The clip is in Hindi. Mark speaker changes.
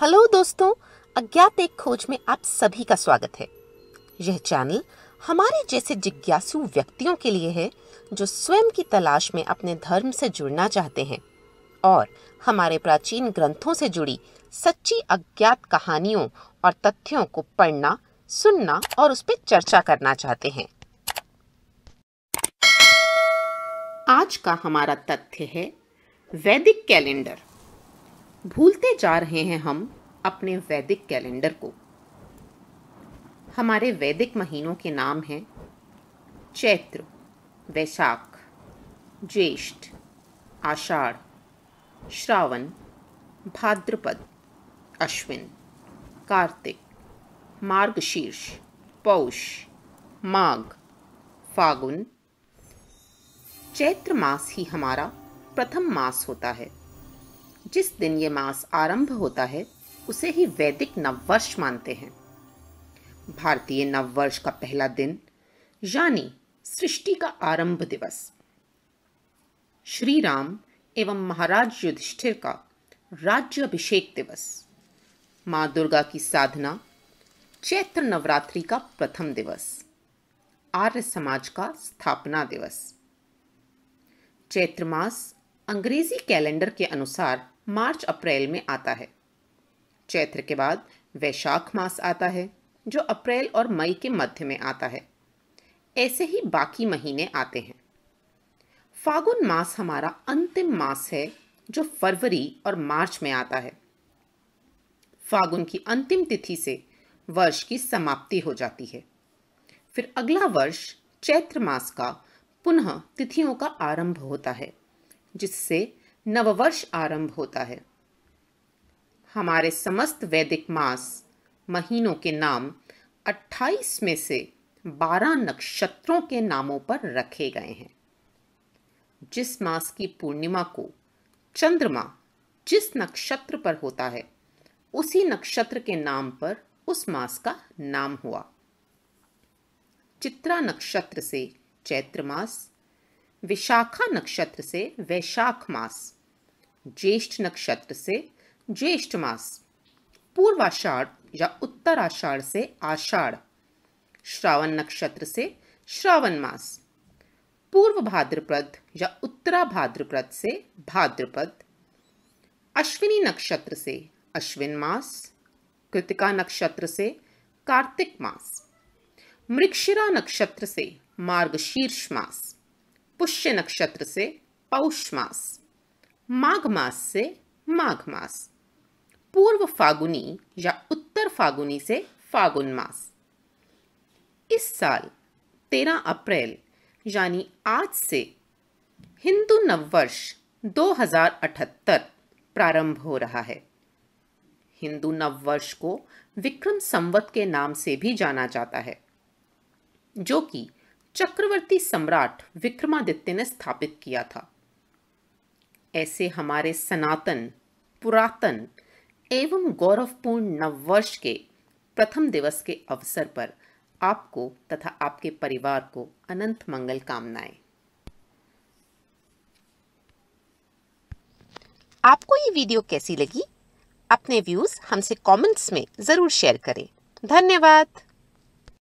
Speaker 1: हेलो दोस्तों अज्ञात एक खोज में आप सभी का स्वागत है यह चैनल हमारे जैसे जिज्ञासु व्यक्तियों के लिए है जो स्वयं की तलाश में अपने धर्म से जुड़ना चाहते हैं और हमारे प्राचीन ग्रंथों से जुड़ी सच्ची अज्ञात कहानियों और तथ्यों को पढ़ना सुनना और उस पर चर्चा करना चाहते हैं आज का हमारा तथ्य है वैदिक कैलेंडर भूलते जा रहे हैं हम अपने वैदिक कैलेंडर को हमारे वैदिक महीनों के नाम हैं चैत्र वैशाख ज्येष्ठ आषाढ़ श्रावण भाद्रपद अश्विन कार्तिक मार्गशीर्ष पौष माघ फागुन चैत्र मास ही हमारा प्रथम मास होता है जिस दिन ये मास आरंभ होता है उसे ही वैदिक नववर्ष मानते हैं भारतीय नववर्ष का पहला दिन यानी सृष्टि का आरंभ दिवस श्री राम एवं महाराज युधिष्ठिर का राज्य अभिषेक दिवस माँ दुर्गा की साधना चैत्र नवरात्रि का प्रथम दिवस आर्य समाज का स्थापना दिवस चैत्र मास अंग्रेजी कैलेंडर के अनुसार मार्च अप्रैल में आता है चैत्र के बाद वैशाख मास आता है जो अप्रैल और मई के मध्य में आता है ऐसे ही बाकी महीने आते हैं फागुन मास हमारा अंतिम मास है जो फरवरी और मार्च में आता है फागुन की अंतिम तिथि से वर्ष की समाप्ति हो जाती है फिर अगला वर्ष चैत्र मास का पुनः तिथियों का आरंभ होता है जिससे नववर्ष आरंभ होता है हमारे समस्त वैदिक मास महीनों के नाम 28 में से 12 नक्षत्रों के नामों पर रखे गए हैं जिस मास की पूर्णिमा को चंद्रमा जिस नक्षत्र पर होता है उसी नक्षत्र के नाम पर उस मास का नाम हुआ चित्रा नक्षत्र से चैत्र मास विशाखा नक्षत्र से वैशाख मास ज्येष्ठ नक्षत्र से ज्येष्ठ मास पूर्वाषाढ़ या उत्तराषाढ़ से आषाढ़ श्रावण नक्षत्र से श्रावण मास पूर्व भाद्रपद या उत्तरा भाद्रपद से भाद्रपद अश्विनी नक्षत्र से अश्विन मास कृतिका नक्षत्र से कार्तिक मास मृक्षिरा नक्षत्र से मार्गशीर्ष मास पुष्य नक्षत्र से पौष मास माघ मास से माघ मास पूर्व फागुनी या उत्तर फागुनी से फागुन मास इस साल 13 अप्रैल यानी आज से हिंदू नववर्ष 2078 प्रारंभ हो रहा है हिंदू नववर्ष को विक्रम संवत के नाम से भी जाना जाता है जो कि चक्रवर्ती सम्राट विक्रमादित्य ने स्थापित किया था ऐसे हमारे सनातन पुरातन एवं गौरवपूर्ण नववर्ष के प्रथम दिवस के अवसर पर आपको तथा आपके परिवार को अनंत मंगल कामनाएं आपको ये वीडियो कैसी लगी अपने व्यूज हमसे कमेंट्स में ज़रूर शेयर करें धन्यवाद